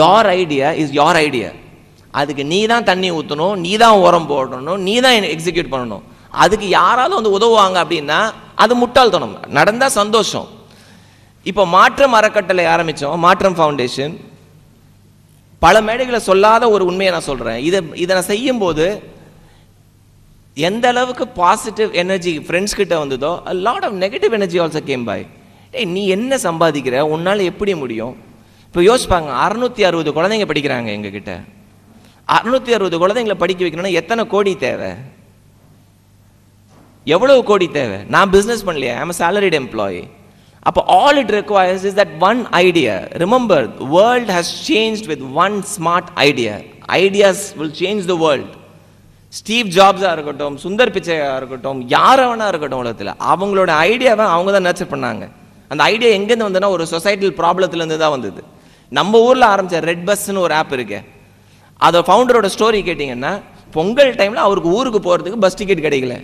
your idea is your idea அதுக்கு நீ தான் தண்ணி ஊற்றணும் நீ தான் உரம் போடணும் நீ தான் எக்ஸிக்யூட் பண்ணணும் அதுக்கு யாராவது வந்து உதவுவாங்க அப்படின்னா அது முட்டாள்தனம் நடந்தால் சந்தோஷம் இப்போ மாற்றம் அறக்கட்டளை ஆரம்பித்தோம் மாற்றம் ஃபவுண்டேஷன் பல மேடைகளை சொல்லாத ஒரு உண்மையை நான் சொல்கிறேன் இதை இதை நான் செய்யும்போது எந்த அளவுக்கு பாசிட்டிவ் எனர்ஜி ஃப்ரெண்ட்ஸ் கிட்ட வந்ததோ lot of negative energy also came boy டேய் நீ என்ன சம்பாதிக்கிற உன்னால் எப்படி முடியும் இப்போ யோசிப்பாங்க அறுநூத்தி அறுபது குழந்தைங்க படிக்கிறாங்க எங்ககிட்ட அறுநூத்தி அறுபது குழந்தைங்களை படிக்க வைக்கணும்னா எத்தனை கோடி தேவை எவ்வளவு கோடி தேவை நான் பிஸ்னஸ் பண்ணலையே ஐம் சேலரிட் எம்ப்ளாயி அப்போ all it requires is that one idea remember world has change with one smart idea ideas will change the world Steve ஜாப்ஸாக இருக்கட்டும் சுந்தர் பிச்சையாக இருக்கட்டும் யாரவனாக இருக்கட்டும் உலகத்தில் அவங்களோட ஐடியாவை அவங்க தான் நேச்சர் பண்ணாங்க அந்த ஐடியா எங்கேருந்து வந்ததுன்னா ஒரு சொசைட்டில் ப்ராப்ளத்துலேருந்து தான் வந்தது நம்ம ஊரில் ஆரம்பித்த ரெட் பஸ்ன்னு ஒரு ஆப் இருக்கு அதை ஃபவுண்டரோட ஸ்டோரி கேட்டிங்கன்னா பொங்கல் டைமில் அவருக்கு ஊருக்கு போகிறதுக்கு பஸ் டிக்கெட் கிடைக்கல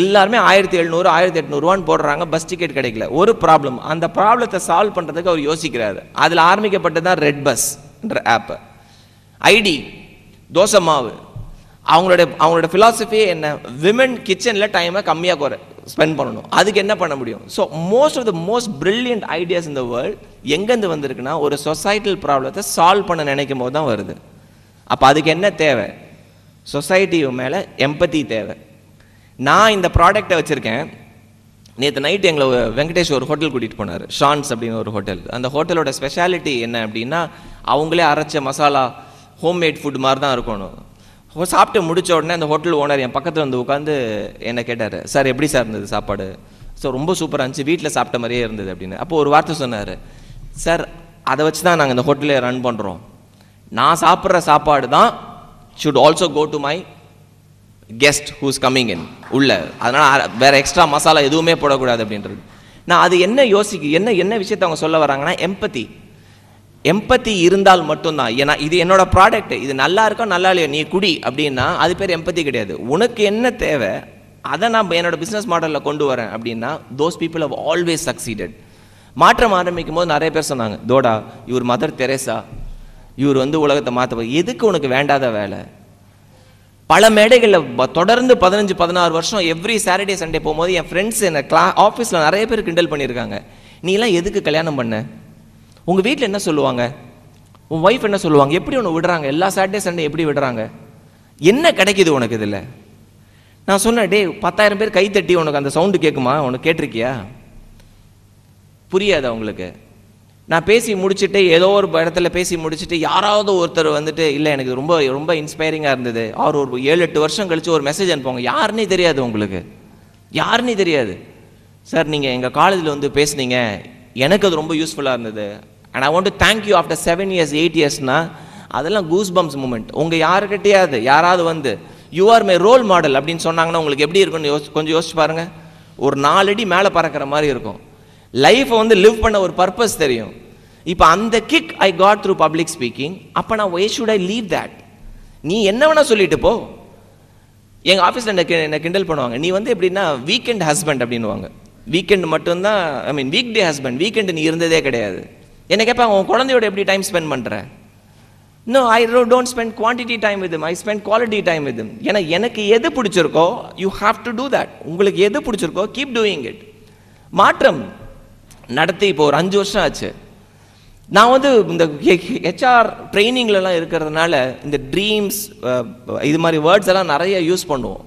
எல்லாருமே ஆயிரத்தி எழுநூறு ஆயிரத்தி எட்நூறுவான்னு போடுறாங்க பஸ் டிக்கெட் கிடைக்கல ஒரு ப்ராப்ளம் அந்த ப்ராப்ளத்தை சால்வ் பண்ணுறதுக்கு அவர் யோசிக்கிறார் அதில் ஆரம்பிக்கப்பட்டது தான் ரெட் பஸ்ன்ற ஆப்பு ஐடி தோசை மாவு அவங்களுடைய அவங்களோட ஃபிலாசபியே என்ன விமன் கிச்சனில் டைமை கம்மியாக குறை ஸ்பெண்ட் பண்ணணும் அதுக்கு என்ன பண்ண முடியும் so most of the most brilliant ideas இந்த வேர்ல்டு எங்கேருந்து வந்திருக்குன்னா ஒரு சொசைட்டல் ப்ராப்ளத்தை சால்வ் பண்ண நினைக்கும் போது தான் வருது அப்போ அதுக்கு என்ன தேவை சொசைட்டி மேலே எம்பத்தி தேவை நான் இந்த ப்ராடக்டை வச்சுருக்கேன் நேற்று நைட்டு எங்களை வெங்கடேஷ் ஒரு ஹோட்டல் கூட்டிகிட்டு போனார் ஷான்ஸ் அப்படின்னு ஒரு ஹோட்டல் அந்த ஹோட்டலோட ஸ்பெஷாலிட்டி என்ன அப்படின்னா அவங்களே அரைச்ச மசாலா ஹோம்மேட் ஃபுட் மாதிரி தான் இருக்கணும் சாப்பிட்டு முடித்த உடனே அந்த ஹோட்டல் ஓனர் என் பக்கத்தில் வந்து உட்காந்து என்னை கேட்டார் சார் எப்படி சார் இருந்தது சாப்பாடு ஸோ ரொம்ப சூப்பராக இருந்துச்சு வீட்டில் சாப்பிட்ட மாதிரியே இருந்தது அப்படின்னு அப்போ ஒரு வார்த்தை சொன்னார் சார் அதை வச்சு தான் நாங்கள் இந்த ஹோட்டலே ரன் பண்ணுறோம் நான் சாப்பிட்ற சாப்பாடு தான் should also go to my guest who's coming in உள்ள அதனால் வேறு எக்ஸ்ட்ரா மசாலா எதுவுமே போடக்கூடாது அப்படின்றது நான் அது என்ன யோசிக்க என்ன என்ன விஷயத்தை அவங்க சொல்ல வராங்கன்னா எம்பத்தி எம்பத்தி இருந்தால் மட்டும்தான் ஏன்னா இது என்னோட ப்ராடக்ட் இது நல்லா இருக்கோ நல்லா இல்லையோ நீ குடி அப்படின்னா அது பேர் எம்பத்தி கிடையாது உனக்கு என்ன தேவை அதை நான் என்னோட பிஸ்னஸ் மாடலில் கொண்டு வரேன் அப்படின்னா those people have always succeeded மாற்றம் ஆரம்பிக்கும் போது நிறைய பேர் சொன்னாங்க தோடா இவர் மதர் தெரேசா இவர் வந்து உலகத்தை மாற்ற எதுக்கு உனக்கு வேண்டாத வேலை பல மேடைகளில் தொடர்ந்து பதினஞ்சு பதினாறு வருஷம் எவ்ரி சாட்டர்டே சண்டே போகும்போது என் ஃப்ரெண்ட்ஸ் என்னை கிளா ஆஃபீஸில் நிறைய பேர் கிண்டல் பண்ணியிருக்காங்க எல்லாம் எதுக்கு கல்யாணம் பண்ண உங்கள் வீட்டில் என்ன சொல்லுவாங்க உன் ஒய்ஃப் என்ன சொல்லுவாங்க எப்படி ஒன்று விடுறாங்க எல்லா சாட்டர்டே சண்டே எப்படி விடுறாங்க என்ன கிடைக்கிது உனக்கு இதில் நான் சொன்னேன் டே பத்தாயிரம் பேர் கை தட்டி உனக்கு அந்த சவுண்டு கேட்குமா உனக்கு கேட்டிருக்கியா புரியாது அவங்களுக்கு நான் பேசி முடிச்சுட்டு ஏதோ ஒரு இடத்துல பேசி முடிச்சுட்டு யாராவது ஒருத்தர் வந்துட்டு இல்லை எனக்கு ரொம்ப ரொம்ப இன்ஸ்பைரிங்காக இருந்தது அவர் ஒரு ஏழு எட்டு வருஷம் கழித்து ஒரு மெசேஜ் அனுப்புவாங்க யாருன்னே தெரியாது உங்களுக்கு யாருன்னே தெரியாது சார் நீங்கள் எங்கள் காலேஜில் வந்து பேசுனீங்க எனக்கு அது ரொம்ப யூஸ்ஃபுல்லாக இருந்தது and I want to thank you after seven years eight இயர்ஸ்னால் அதெல்லாம் கூஸ் பம்ஸ் மூமெண்ட் உங்கள் யாருக்கிட்டையாவது யாராவது வந்து you are my role model அப்படின்னு சொன்னாங்கன்னா உங்களுக்கு எப்படி இருக்கும் யோசி கொஞ்சம் யோசிச்சு பாருங்கள் ஒரு நாலடி மேலே பறக்கிற மாதிரி இருக்கும் லைஃப்பை வந்து லிவ் பண்ண ஒரு பர்பஸ் தெரியும் இப்போ அந்த kick I got through public speaking அப்போ நான் why should I leave that நீ என்ன வேணால் சொல்லிட்டு போ எங்கள் ஆஃபீஸில் என்ன என்னை கிண்டல் பண்ணுவாங்க நீ வந்து எப்படின்னா வீக்கெண்ட் ஹஸ்பண்ட் அப்படின்வாங்க வீக்கெண்ட் மட்டும்தான் I mean week day husband weekend நீ இருந்ததே கிடையாது என்னை கேட்பாங்க உன் குழந்தையோட எப்படி டைம் ஸ்பெண்ட் பண்ணுற no I don't spend quantity time with I spend quality time with ஏன்னா எனக்கு எது பிடிச்சிருக்கோ you have to do that உங்களுக்கு எது பிடிச்சிருக்கோ கீப் டூயிங் இட் மாற்றம் நடத்தி இப்போ ஒரு அஞ்சு வருஷம் ஆச்சு நான் வந்து இந்த ஹெச்ஆர் ட்ரைனிங்லலாம் இருக்கிறதுனால இந்த ட்ரீம்ஸ் இது மாதிரி வேர்ட்ஸ் எல்லாம் நிறைய யூஸ் பண்ணுவோம்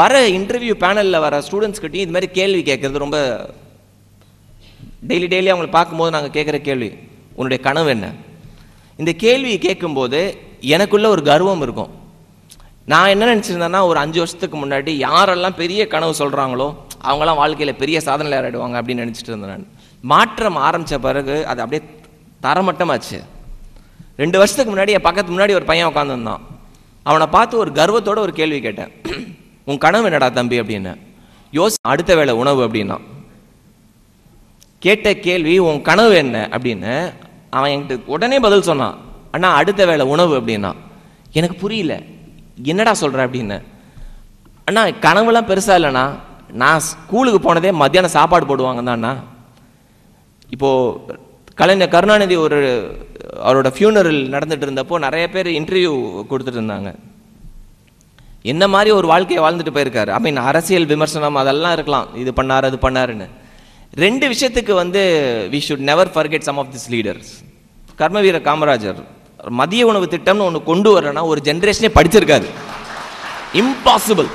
வர இன்டர்வியூ பேனலில் வர ஸ்டூடெண்ட்ஸ்கிட்டையும் இது மாதிரி கேள்வி கேட்குறது ரொம்ப டெய்லி டெய்லி அவங்கள பார்க்கும்போது நாங்கள் கேட்குற கேள்வி உன்னுடைய கனவு என்ன இந்த கேள்வியை கேட்கும்போது எனக்குள்ளே ஒரு கர்வம் இருக்கும் நான் என்ன நினச்சிருந்தேன்னா ஒரு அஞ்சு வருஷத்துக்கு முன்னாடி யாரெல்லாம் பெரிய கனவு சொல்கிறாங்களோ அவங்களாம் வாழ்க்கையில் பெரிய சாதனை ஆகிடுவாங்க அப்படின்னு நினச்சிட்டு இருந்தேன் நான் மாற்றம் ஆரம்பித்த பிறகு அது அப்படியே தரமட்டமாச்சு ரெண்டு வருஷத்துக்கு முன்னாடி என் பக்கத்து முன்னாடி ஒரு பையன் உட்காந்துருந்தான் அவனை பார்த்து ஒரு கர்வத்தோட ஒரு கேள்வி கேட்டேன் உன் கனவு என்னடா தம்பி அப்படின்னு யோசி அடுத்த வேலை உணவு அப்படின்னா கேட்ட கேள்வி உன் கனவு என்ன அப்படின்னு அவன் என்கிட்ட உடனே பதில் சொன்னான் அண்ணா அடுத்த வேலை உணவு அப்படின்னா எனக்கு புரியல என்னடா சொல்கிற அப்படின்னு அண்ணா கனவுலாம் பெருசாக இல்லைண்ணா நான் ஸ்கூலுக்கு போனதே மத்தியானம் சாப்பாடு போடுவாங்க தான்ண்ணா இப்போது கலைஞர் கருணாநிதி ஒரு அவரோட ஃபியூனரல் நடந்துட்டு இருந்தப்போ நிறைய பேர் இன்டர்வியூ கொடுத்துட்டு இருந்தாங்க என்ன மாதிரி ஒரு வாழ்க்கையை வாழ்ந்துட்டு போயிருக்காரு ஐ மீன் அரசியல் விமர்சனம் அதெல்லாம் இருக்கலாம் இது பண்ணார் அது பண்ணாருன்னு ரெண்டு விஷயத்துக்கு வந்து we should never forget some of this leaders Karmaveera Kamarajar மதிய உணவு திட்டம்னு ஒன்று கொண்டு வரலன்னா ஒரு ஜென்ரேஷனே படிச்சிருக்காரு இம்பாசிபிள்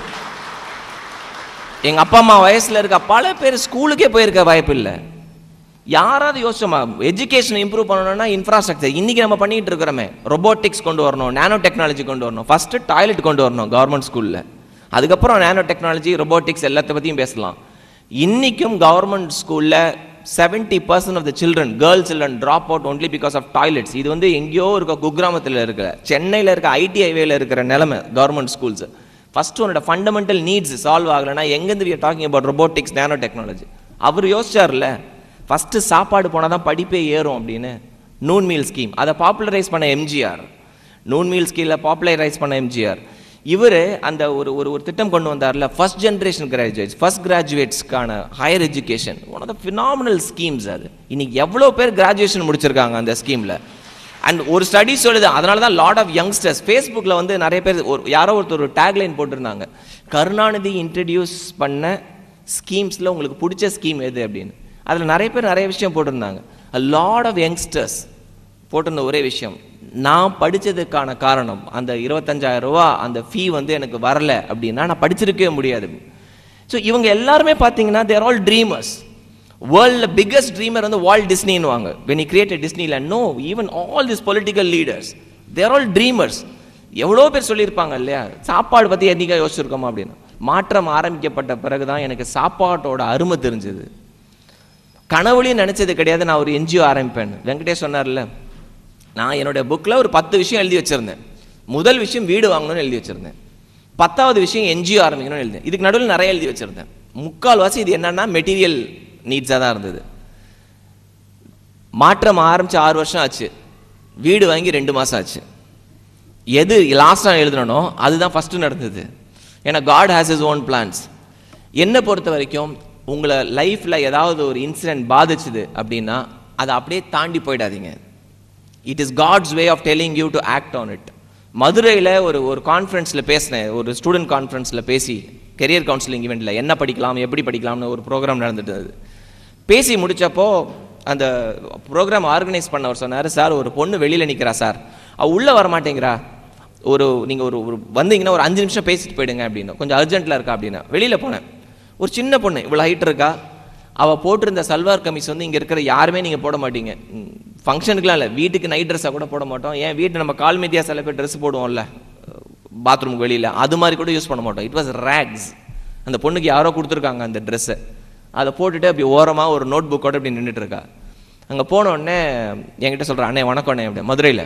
எங்கள் அப்பா அம்மா வயசில் இருக்க பல பேர் ஸ்கூலுக்கே போயிருக்க வாய்ப்பு இல்லை யாராவது யோசிச்சோமா எஜுகேஷன் இம்ப்ரூவ் பண்ணணும்னா இன்ஃப்ராஸ்ட்ரக்சர் இன்றைக்கி நம்ம பண்ணிகிட்டு இருக்கிறோமே ரொபோட்டிக்ஸ் கொண்டு வரணும் நானோ டெக்னாலஜி கொண்டு வரணும் ஃபஸ்ட்டு டாய்லெட் கொண்டு வரணும் கவர்மெண்ட் ஸ்கூலில் அதுக்கப்புறம் நானோ டெக்னாலஜி ரொபோட்டிக்ஸ் எல்லாத்த பற்றியும் பேசலாம் இன்றைக்கும் கவர்மெண்ட் ஸ்கூலில் seventy percent of the children girls children drop out only because of toilets இது வந்து எங்கேயோ இருக்க குக்கிராமத்தில் இருக்க சென்னையில் இருக்க ஐடி ஹைவேல இருக்கிற நிலமை கவர்மெண்ட் ஸ்கூல்ஸ் ஃபஸ்ட்டு உன்னோட ஃபண்டமெண்டல் நீட்ஸ் சால்வ் ஆகலைன்னா எங்கேருந்து we talking about robotics nano technology அவர் யோசிச்சார்ல ஃபஸ்ட்டு சாப்பாடு போனால் தான் படிப்பே ஏறும் அப்படின்னு நூன் மீல் ஸ்கீம் அதை பாப்புலரைஸ் பண்ண எம்ஜிஆர் நூன் மீல் ஸ்கீமில் பாப்புலரைஸ் பண்ண எம்ஜிஆர் இவர் அந்த ஒரு ஒரு ஒரு திட்டம் கொண்டு வந்தார்ல ஃபஸ்ட் ஜென்ரேஷன் கிராஜுவேட்ஸ் ஃபஸ்ட் கிராஜுவேட்ஸ்க்கான higher education one of the phenomenal schemes அது இன்றைக்கி எவ்வளோ பேர் கிராஜுவேஷன் முடிச்சிருக்காங்க அந்த ஸ்கீமில் அண்ட் ஒரு ஸ்டடி சொல்லுது அதனால தான் லாட் ஆஃப் யங்ஸ்டர்ஸ் ஃபேஸ்புக்கில் வந்து நிறைய பேர் ஒரு யாரோ ஒருத்தர் ஒரு டேக்லைன் போட்டிருந்தாங்க கருணாநிதி இன்ட்ரடியூஸ் பண்ண ஸ்கீம்ஸில் உங்களுக்கு பிடிச்ச ஸ்கீம் எது அப்படின்னு அதில் நிறைய பேர் நிறைய விஷயம் போட்டிருந்தாங்க லாட் ஆஃப் யங்ஸ்டர்ஸ் போட்டிருந்த ஒரே விஷயம் நான் படித்ததுக்கான காரணம் அந்த இருபத்தஞ்சாயிரம் ரூபா அந்த ஃபீ வந்து எனக்கு வரல அப்படின்னா நான் படிச்சிருக்கவே முடியாது ஸோ இவங்க எல்லாருமே பார்த்தீங்கன்னா they're all dreamers world biggest dreamer வந்து வால் டிஸ்னின்வாங்க வென் இ கிரியேட் டிஸ்னியில் no even all this political leaders they're all dreamers எவ்வளோ பேர் சொல்லியிருப்பாங்க இல்லையா சாப்பாடு பற்றி என்றைக்காக யோசிச்சிருக்கோமா அப்படின்னு மாற்றம் ஆரம்பிக்கப்பட்ட பிறகு தான் எனக்கு சாப்பாட்டோட அருமை தெரிஞ்சது கனவுலையும் நினச்சது கிடையாது நான் ஒரு என்ஜிஓ ஆரம்பிப்பேன் வெங்கடேஷ் சொன்னார்ல நான் என்னுடைய புக்கில் ஒரு பத்து விஷயம் எழுதி வச்சுருந்தேன் முதல் விஷயம் வீடு வாங்கணும்னு எழுதி வச்சுருந்தேன் பத்தாவது விஷயம் என்ஜிஓ ஆரம்பிக்கணும்னு எழுதினேன் இதுக்கு நடுவில் நிறைய எழுதி வச்சுருந்தேன் முக்கால் வாசி இது என்னென்னா மெட்டீரியல் நீட்ஸாக தான் இருந்தது மாற்றம் ஆரம்பித்து ஆறு வருஷம் ஆச்சு வீடு வாங்கி ரெண்டு மாதம் ஆச்சு எது லாஸ்ட்டாக நான் எழுதணும் அதுதான் ஃபஸ்ட்டு நடந்தது ஏன்னா God has his own plans என்னை பொறுத்த வரைக்கும் உங்களை லைஃப்பில் ஏதாவது ஒரு இன்சிடெண்ட் பாதிச்சுது அப்படின்னா அதை அப்படியே தாண்டி போயிடாதீங்க it is God's way of telling you to act on it மதுரையில் ஒரு ஒரு கான்ஃபரன்ஸில் பேசினேன் ஒரு ஸ்டூடெண்ட் கான்ஃபரன்ஸில் பேசி கெரியர் கவுன்சிலிங் ஈவெண்ட்டில் என்ன படிக்கலாம் எப்படி படிக்கலாம்னு ஒரு ப்ரோக்ராம் நடந்துட்டு பேசி முடித்தப்போ அந்த ப்ரோக்ராம் ஆர்கனைஸ் பண்ணவர் சொன்னார் சார் ஒரு பொண்ணு வெளியில் நிற்கிறா சார் அவள் உள்ளே வரமாட்டேங்கிறா ஒரு நீங்கள் ஒரு ஒரு வந்தீங்கன்னா ஒரு அஞ்சு நிமிஷம் பேசிட்டு போயிடுங்க அப்படின்னு கொஞ்சம் அர்ஜென்ட்டில் இருக்கா அப்படின்னா வெளியில் போனேன் ஒரு சின்ன பொண்ணு இவ்வளோ ஹைட் இருக்கா அவள் போட்டிருந்த சல்வார் கமிஸ் வந்து இங்கே இருக்கிற யாருமே நீங்கள் போட மாட்டீங்க ஃபங்க்ஷனுக்குலாம் இல்லை வீட்டுக்கு நைட் ட்ரெஸ்ஸாக கூட போட மாட்டோம் ஏன் வீட்டு நம்ம கால் மீதியாக சில பேர் ட்ரெஸ் போடுவோம்ல பாத்ரூம் வெளியில் அது மாதிரி கூட யூஸ் பண்ண மாட்டோம் இட் வாஸ் ரேக்ஸ் அந்த பொண்ணுக்கு யாரோ கொடுத்துருக்காங்க அந்த ட்ரெஸ்ஸை அதை போட்டுட்டு அப்படி ஓரமாக ஒரு நோட் புக்கோட அப்படி நின்றுட்டுருக்கா அங்கே போனோடனே என்கிட்ட சொல்கிறேன் அண்ணே வணக்கம் அண்ணே அப்படி மதுரையில்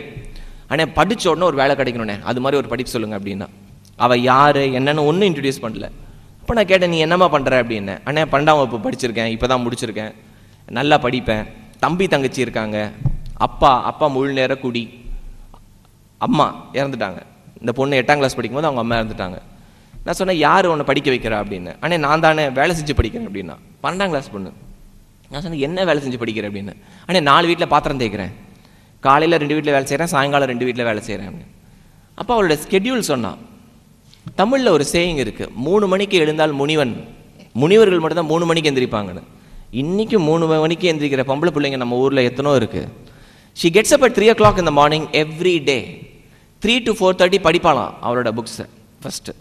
அண்ணே படித்த உடனே ஒரு வேலை கிடைக்கணுண்ணே அது மாதிரி ஒரு படிப்பு சொல்லுங்கள் அப்படின்னா அவள் யார் என்னென்னு ஒன்றும் இன்ட்ரடியூஸ் பண்ணல அப்போ நான் கேட்டேன் நீ என்னம்மா பண்ணுற அப்படின்னு அண்ணே பன்னெண்டாம் வகுப்பு படிச்சிருக்கேன் இப்போ தான் முடிச்சிருக்கேன் நல்லா படிப்பேன் தம்பி தங்கச்சி இருக்காங்க அப்பா அப்பா முழு நேர குடி அம்மா இறந்துட்டாங்க இந்த பொண்ணு எட்டாம் கிளாஸ் படிக்கும்போது அவங்க அம்மா இறந்துட்டாங்க நான் சொன்னேன் யார் உன்னை படிக்க வைக்கிறா அப்படின்னு ஆனால் நான் தானே வேலை செஞ்சு படிக்கிறேன் அப்படின்னா பன்னெண்டாம் கிளாஸ் பொண்ணு நான் சொன்னேன் என்ன வேலை செஞ்சு படிக்கிறேன் அப்படின்னு ஆனால் நாலு வீட்டில் பாத்திரம் தேய்க்கிறேன் காலையில் ரெண்டு வீட்டில் வேலை செய்கிறேன் சாயங்காலம் ரெண்டு வீட்டில் வேலை செய்கிறேன் அப்படின்னு அப்போ அவளோட ஸ்கெட்யூல் சொன்னான் தமிழில் ஒரு சேயிங் இருக்குது மூணு மணிக்கு எழுந்தால் முனிவன் முனிவர்கள் மட்டும்தான் மூணு மணிக்கு எந்திரிப்பாங்கன்னு இன்றைக்கும் மூணு மணிக்கு எந்திரிக்கிற பொம்பளை பிள்ளைங்க நம்ம ஊரில் எத்தனோ இருக்குது she gets up at three o'clock in the morning every day three to four thirty படிப்பாளாம் அவரோட புக்ஸை ஃபஸ்ட்டு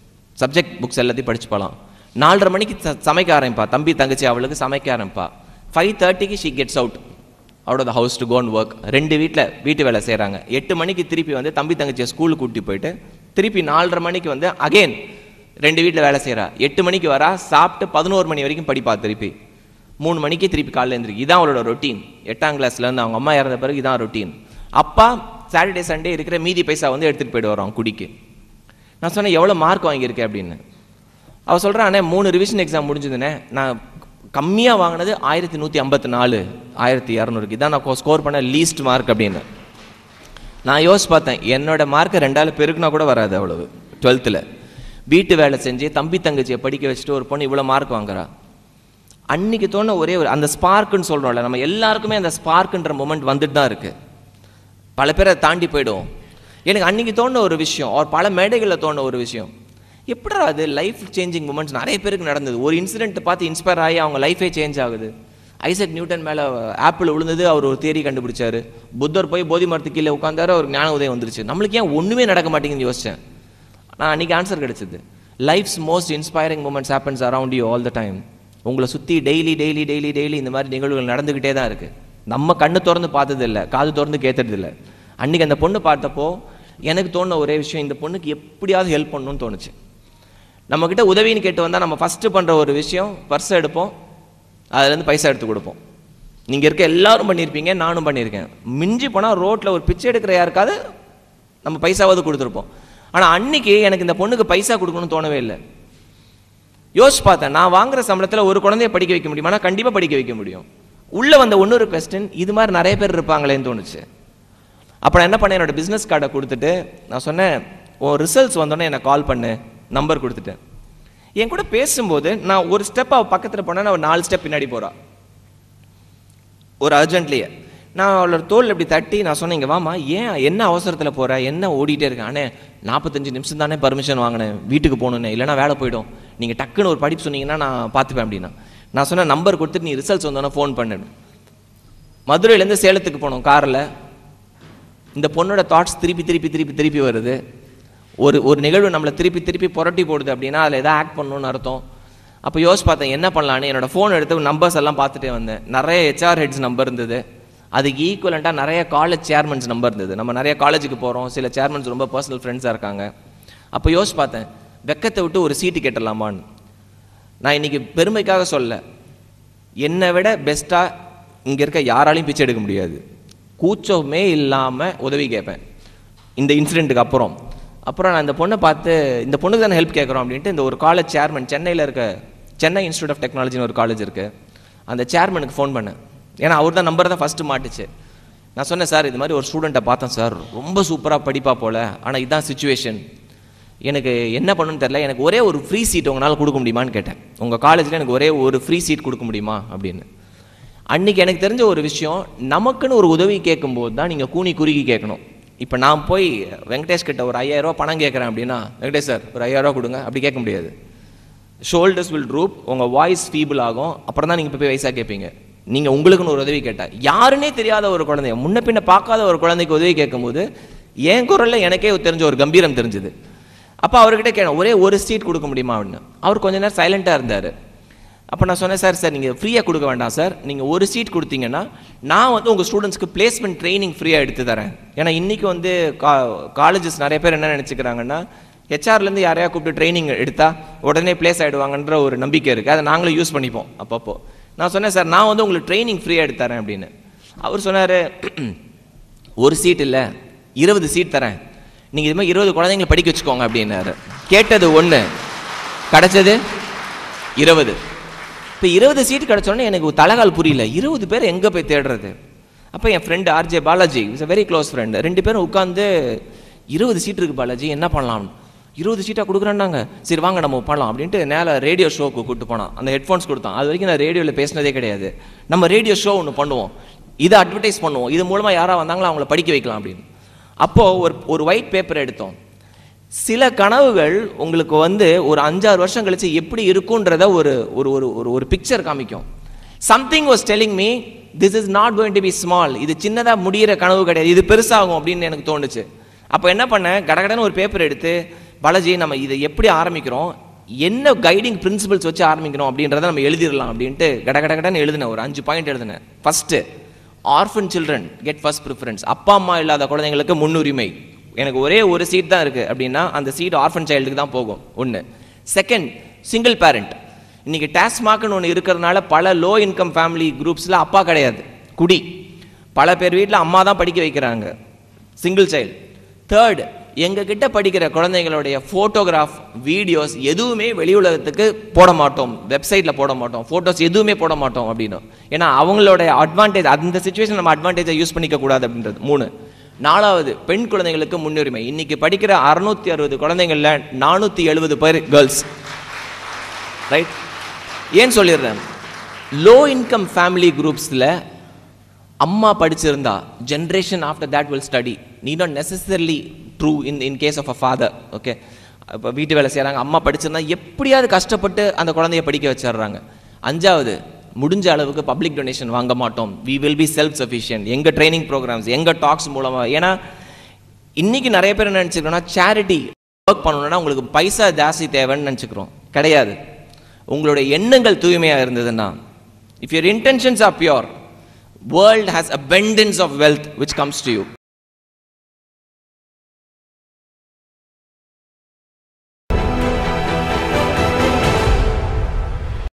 சப்ஜெக்ட் புக்ஸ் எல்லாத்தையும் படிச்சுப்பாளாம் நாலரை மணிக்கு சமைக்க ஆரம்பிப்பா தம்பி தங்கச்சி அவளுக்கு சமைக்க ஆரம்பிப்பா ஃபைவ் தேர்ட்டிக்கு she gets out out of the house to gone work ரெண்டு வீட்டில் வீட்டு வேலை செய்கிறாங்க எட்டு மணிக்கு திருப்பி வந்து தம்பி தங்கச்சியை ஸ்கூலுக்கு கூட்டி போயிட்டு திருப்பி நாலரை மணிக்கு வந்து அகெயின் ரெண்டு வீட்டில் வேலை செய்கிறா எட்டு மணிக்கு வரா சாப்பிட்டு பதினோரு மணி வரைக்கும் படிப்பா திருப்பி மூணு மணிக்கே திருப்பி காலையில் எந்திரிக்கு இதான் அவளோட ரொட்டீன் எட்டாம் கிளாஸ்லேருந்து அவங்க அம்மா இறந்த பிறகு இதான் ரொட்டீன் அப்பா சாட்டர்டே சண்டே இருக்கிற மீதி பைசா வந்து எடுத்துகிட்டு போய்ட்டு வரோம் குடிக்கு நான் சொன்னேன் எவ்வளோ மார்க் வாங்கியிருக்கேன் அப்படின்னு அவள் சொல்கிறான் அண்ணே மூணு ரிவிஷன் எக்ஸாம் முடிஞ்சதுன்னே நான் கம்மியாக வாங்கினது ஆயிரத்தி நூற்றி ஐம்பத்தி நாலு ஆயிரத்தி இரநூறுக்கு இதான் நான் ஸ்கோர் பண்ண லீஸ்ட் மார்க் அப்படின்னு நான் யோசிச்சு பார்த்தேன் என்னோட மார்க்கை ரெண்டாவது பெருக்குனா கூட வராது அவ்வளவு டுவெல்த்தில் வீட்டு வேலை செஞ்சு தம்பி தங்கச்சியை படிக்க வச்சுட்டு ஒரு பொண்ணு இவ்வளோ மார்க் வாங்குறான் அன்னைக்கு தோண ஒரே ஒரு அந்த ஸ்பார்க்குன்னு சொல்கிறோம்ல நம்ம எல்லாருக்குமே அந்த ஸ்பார்க்குன்ற மூமெண்ட் வந்துட்டு தான் இருக்குது பல பேரை தாண்டி போயிடும் எனக்கு அன்றைக்கி தோணுன ஒரு விஷயம் அவர் பல மேடைகளில் தோணுன ஒரு விஷயம் எப்படா அது லைஃப் சேஞ்சிங் மூமெண்ட்ஸ் நிறைய பேருக்கு நடந்தது ஒரு இன்சிடென்ட்டை பார்த்து இன்ஸ்பயர் ஆகி அவங்க லைஃபே சேஞ்ச் ஆகுது ஐசக் நியூட்டன் மேலே ஆப்பிள் விழுந்தது அவர் ஒரு தேரி கண்டுபிடிச்சார் புத்தர் போய் போதி மரத்து கீழே உட்காந்தார் அவருக்கு ஞான உதயம் வந்துருச்சு நம்மளுக்கு ஏன் ஒன்றுமே நடக்க மாட்டேங்குதுன்னு யோசித்தேன் நான் அன்றைக்கி ஆன்சர் கிடச்சிது life's most inspiring moments happens around you all the time உங்களை சுற்றி டெய்லி டெய்லி டெய்லி டெய்லி இந்த மாதிரி நிகழ்வுகள் நடந்துக்கிட்டே தான் இருக்குது நம்ம கண்ணு திறந்து பார்த்ததில்ல காது திறந்து கேட்டதில்லை அன்றைக்கி அந்த பொண்ணு பார்த்தப்போ எனக்கு தோணுன ஒரே விஷயம் இந்த பொண்ணுக்கு எப்படியாவது ஹெல்ப் பண்ணணும்னு தோணுச்சு நம்மக்கிட்ட உதவின்னு கேட்டு வந்தால் நம்ம ஃபஸ்ட்டு பண்ணுற ஒரு விஷயம் பர்ஸ் எடுப்போம் அதுலேருந்து பைசா எடுத்து கொடுப்போம் நீங்கள் இருக்க எல்லாரும் பண்ணியிருப்பீங்க நானும் பண்ணியிருக்கேன் மிஞ்சி போனால் ரோட்டில் ஒரு பிச்சை எடுக்கிற யாருக்காவது நம்ம பைசாவது கொடுத்துருப்போம் ஆனால் அன்றைக்கி எனக்கு இந்த பொண்ணுக்கு பைசா கொடுக்கணும்னு தோணவே இல்லை யோசிச்சு பார்த்தேன் நான் வாங்குற சம்பளத்தில் ஒரு குழந்தைய படிக்க வைக்க முடியுமா கண்டிப்பாக படிக்க வைக்க முடியும் உள்ளே வந்த இன்னொரு கொஸ்டின் இது மாதிரி நிறைய பேர் இருப்பாங்களேன்னு தோணுச்சு அப்போ நான் என்ன பண்ணேன் என்னோடய பிஸ்னஸ் கார்டை கொடுத்துட்டு நான் சொன்னேன் ஓ ரிசல்ட்ஸ் வந்தோடனே என்னை கால் பண்ணு நம்பர் கொடுத்துட்டேன் என் கூட பேசும்போது நான் ஒரு ஸ்டெப் அவள் பக்கத்தில் போனேன் அவள் நாலு ஸ்டெப் பின்னாடி போகிறாள் ஒரு அர்ஜென்ட்லேயே நான் அவளோட தோல் இப்படி தட்டி நான் சொன்னேன் இங்கே வாமா ஏன் என்ன அவசரத்தில் போகிற என்ன ஓடிட்டே இருக்கேன் அண்ணே நாற்பத்தஞ்சு நிமிஷம் தானே பர்மிஷன் வாங்கினேன் வீட்டுக்கு போகணுன்னு இல்லைனா வேலை போயிடும் நீங்கள் டக்குன்னு ஒரு படிப்பு சொன்னீங்கன்னா நான் பார்த்துப்பேன் அப்படின்னா நான் சொன்ன நம்பர் கொடுத்துட்டு நீ ரிசல்ட்ஸ் வந்தோன்னா ஃபோன் பண்ணணும் மதுரையிலேருந்து சேலத்துக்கு போனோம் காரில் இந்த பொண்ணோட தாட்ஸ் திருப்பி திருப்பி திருப்பி திருப்பி வருது ஒரு ஒரு நிகழ்வு நம்மளை திருப்பி திருப்பி புரட்டி போடுது அப்படின்னா அதில் எதாவது ஆக்ட் பண்ணணும்னு அர்த்தம் அப்போ யோசிச்சு பார்த்தேன் என்ன பண்ணலான்னு என்னோடய ஃபோன் எடுத்து நம்பர்ஸ் எல்லாம் பார்த்துட்டே வந்தேன் நிறைய ஹெச்ஆர் ஹெட்ஸ் நம்பர் இருந்தது அதுக்கு ஈக்குவலண்ட்டாக நிறைய காலேஜ் சேர்மன்ஸ் நம்பர் இருந்தது நம்ம நிறைய காலேஜுக்கு போகிறோம் சில சேர்மன்ஸ் ரொம்ப பர்சனல் ஃப்ரெண்ட்ஸாக இருக்காங்க அப்போ யோசிச்சு பார்த்தேன் வெக்கத்தை விட்டு ஒரு சீட்டு கேட்டலாமான்னு நான் இன்றைக்கி பெருமைக்காக சொல்ல என்னை விட பெஸ்ட்டாக இங்கே இருக்க யாராலையும் பிச்சை எடுக்க முடியாது கூச்சமே இல்லாமல் உதவி கேட்பேன் இந்த இன்சிடெண்ட்டுக்கு அப்புறம் அப்புறம் நான் இந்த பொண்ணை பார்த்து இந்த பொண்ணுக்கு தானே ஹெல்ப் கேட்குறோம் அப்படின்ட்டு இந்த ஒரு காலேஜ் சேர்மன் சென்னையில் இருக்க சென்னை இன்ஸ்டியூட் ஆஃப் டெக்னாலஜின்னு ஒரு காலேஜ் இருக்குது அந்த சேர்மனுக்கு ஃபோன் பண்ணேன் ஏன்னா அவர் தான் நம்பர் தான் ஃபஸ்ட்டு மாட்டுச்சு நான் சொன்னேன் சார் இது மாதிரி ஒரு ஸ்டூடெண்ட்டை பார்த்தேன் சார் ரொம்ப சூப்பராக படிப்பா போல் ஆனால் இதுதான் சுச்சுவேஷன் எனக்கு என்ன பண்ணுன்னு தெரில எனக்கு ஒரே ஒரு ஃப்ரீ சீட் உங்களால் கொடுக்க முடியுமான்னு கேட்டேன் உங்கள் காலேஜில் எனக்கு ஒரே ஒரு ஃப்ரீ சீட் கொடுக்க முடியுமா அப்படின்னு அன்றைக்கி எனக்கு தெரிஞ்ச ஒரு விஷயம் நமக்குன்னு ஒரு உதவி கேட்கும்போது தான் நீங்கள் கூனி குறுகி கேட்கணும் இப்போ நான் போய் வெங்கடேஷ் கிட்ட ஒரு ஐயாயிரரூவா பணம் கேட்குறேன் அப்படின்னா வெங்கடேஷ் சார் ஒரு ஐயாயிரரூவா கொடுங்க அப்படி கேட்க முடியாது ஷோல்டர்ஸ் வில் ரூப் உங்கள் வாய்ஸ் ஃபீபிள் ஆகும் அப்புறம் தான் நீங்கள் போய் வயசாக கேட்பீங்க நீங்கள் உங்களுக்குன்னு ஒரு உதவி கேட்டால் யாருன்னே தெரியாத ஒரு குழந்தைய முன்ன பின்ன பார்க்காத ஒரு குழந்தைக்கு உதவி கேட்கும்போது என் குரலில் எனக்கே தெரிஞ்ச ஒரு கம்பீரம் தெரிஞ்சுது அப்போ அவர்கிட்ட கேட்க ஒரே ஒரு சீட் கொடுக்க முடியுமா அப்படின்னு அவர் கொஞ்ச நேரம் சைலண்ட்டாக இருந்தார் அப்போ நான் சொன்னேன் சார் சார் நீங்கள் ஃப்ரீயாக கொடுக்க வேண்டாம் சார் நீங்கள் ஒரு சீட் கொடுத்தீங்கன்னா நான் வந்து உங்கள் ஸ்டூடெண்ட்ஸ்க்கு பிளேஸ்மெண்ட் ட்ரைனிங் ஃப்ரீயாக எடுத்து தரேன் ஏன்னா இன்றைக்கி வந்து கா காலேஜஸ் நிறைய பேர் என்ன நினச்சிக்கிறாங்கன்னா ஹெச்ஆர்லேருந்து யாரையா கூப்பிட்டு ட்ரைனிங் எடுத்தால் உடனே பிளேஸ் ஆகிடுவாங்கன்ற ஒரு நம்பிக்கை இருக்குது அதை நாங்களும் யூஸ் பண்ணிப்போம் அப்பப்போ நான் சொன்னேன் சார் நான் வந்து உங்களுக்கு ட்ரைனிங் ஃப்ரீயாக எடுத்து தரேன் அப்படின்னு அவர் சொன்னார் ஒரு சீட் இல்லை இருபது சீட் தரேன் நீங்கள் இது மாதிரி இருபது குழந்தைங்களை படிக்க வச்சுக்கோங்க அப்படின்னாரு கேட்டது ஒன்று கிடச்சது இருபது இப்போ இருபது சீட் கிடச்சோன்னே எனக்கு தலைகால் புரியல இருபது பேர் எங்கே போய் தேடுறது அப்போ என் friend RJ Balaji is a very close friend ரெண்டு பேரும் உட்காந்து இருபது சீட் இருக்கு பாலாஜி என்ன பண்ணலாம்னு இருபது சீட்டாக கொடுக்குறேன்னாங்க சரி வாங்க நம்ம பண்ணலாம் அப்படின்ட்டு நேராக ரேடியோ ஷோக்கு கூப்பிட்டு போனோம் அந்த ஹெட்ஃபோன்ஸ் கொடுத்தோம் அது வரைக்கும் நான் ரேடியோவில் பேசினதே கிடையாது நம்ம ரேடியோ ஷோ ஒன்று பண்ணுவோம் இதை அட்வர்டைஸ் பண்ணுவோம் இது மூலமாக யாராக வந்தாங்களோ அவங்கள படிக்க வைக்கலாம் அப்படின்னு அப்போது ஒரு ஒரு ஒயிட் பேப்பர் எடுத்தோம் சில கனவுகள் உங்களுக்கு வந்து ஒரு அஞ்சாறு வருஷம் கழித்து எப்படி இருக்குன்றத ஒரு ஒரு ஒரு ஒரு பிக்சர் காமிக்கும் something was telling me this is not going to be small இது சின்னதாக முடிகிற கனவு கிடையாது இது பெருசாகும் அப்படின்னு எனக்கு தோணுச்சு அப்போ என்ன பண்ணேன் கடகடன்னு ஒரு பேப்பர் எடுத்து பாலாஜி நம்ம இதை எப்படி ஆரம்பிக்கிறோம் என்ன கைடிங் பிரின்சிபல்ஸ் வச்சு ஆரம்பிக்கணும் அப்படின்றத நம்ம எழுதிடலாம் அப்படின்ட்டு கடகடகடன்னு எழுதுனேன் ஒரு அஞ்சு பாயிண்ட் எழுதுனேன் first orphan children get first preference அப்பா அம்மா இல்லாத குழந்தைங்களுக்கு முன்னுரிமை எனக்கு ஒரே ஒரு சீட் தான் இருக்குது அப்படின்னா அந்த சீட் ஆர்ஃபன் சைல்டுக்கு தான் போகும் ஒன்று செகண்ட் சிங்கிள் பேரண்ட் இன்றைக்கி டாஸ்மாக்னு ஒன்று இருக்கிறதுனால பல லோ இன்கம் ஃபேமிலி குரூப்ஸில் அப்பா கிடையாது குடி பல பேர் வீட்டில் அம்மா தான் படிக்க வைக்கிறாங்க சிங்கிள் சைல்டு தேர்டு எங்ககிட்ட படிக்கிற குழந்தைங்களுடைய ஃபோட்டோகிராஃப் வீடியோஸ் எதுவுமே வெளி உலகத்துக்கு போட மாட்டோம் வெப்சைட்டில் போட மாட்டோம் ஃபோட்டோஸ் எதுவுமே போட மாட்டோம் அப்படின்னு ஏன்னா அவங்களோட அட்வான்டேஜ் அந்த சுச்சுவேஷன் நம்ம அட்வான்டேஜை யூஸ் பண்ணிக்க கூடாது அப்படின்றது மூணு நாலாவது பெண் குழந்தைங்களுக்கு முன்னுரிமை இன்னைக்கு படிக்கிற அறுநூத்தி அறுபது குழந்தைங்களில் நானூற்றி எழுபது பேர் கேர்ள்ஸ் ரைட் ஏன் சொல்லிடுறேன் லோ இன்கம் ஃபேமிலி குரூப்ஸில் அம்மா படிச்சிருந்தா generation after that will study நீ not necessarily true in in case of a father okay இப்போ வீட்டு வேலை செய்கிறாங்க அம்மா படிச்சிருந்தா எப்படியாவது கஷ்டப்பட்டு அந்த குழந்தைய படிக்க வச்சிடுறாங்க அஞ்சாவது முடிஞ்ச அளவுக்கு பப்ளிக் டொனேஷன் வாங்க மாட்டோம் we will be self sufficient எங்கள் ட்ரைனிங் ப்ரோக்ராம்ஸ் எங்கள் டாக்ஸ் மூலமாக ஏன்னா இன்றைக்கி நிறைய பேர் என்ன நினச்சிக்கிறோன்னா சேரிட்டி ஒர்க் பண்ணணும்னா உங்களுக்கு பைசா ஜாஸ்தி தேவைன்னு நினச்சிக்கிறோம் கிடையாது உங்களுடைய எண்ணங்கள் தூய்மையாக இருந்ததுன்னா if your intentions are pure world has abundance of wealth which comes to you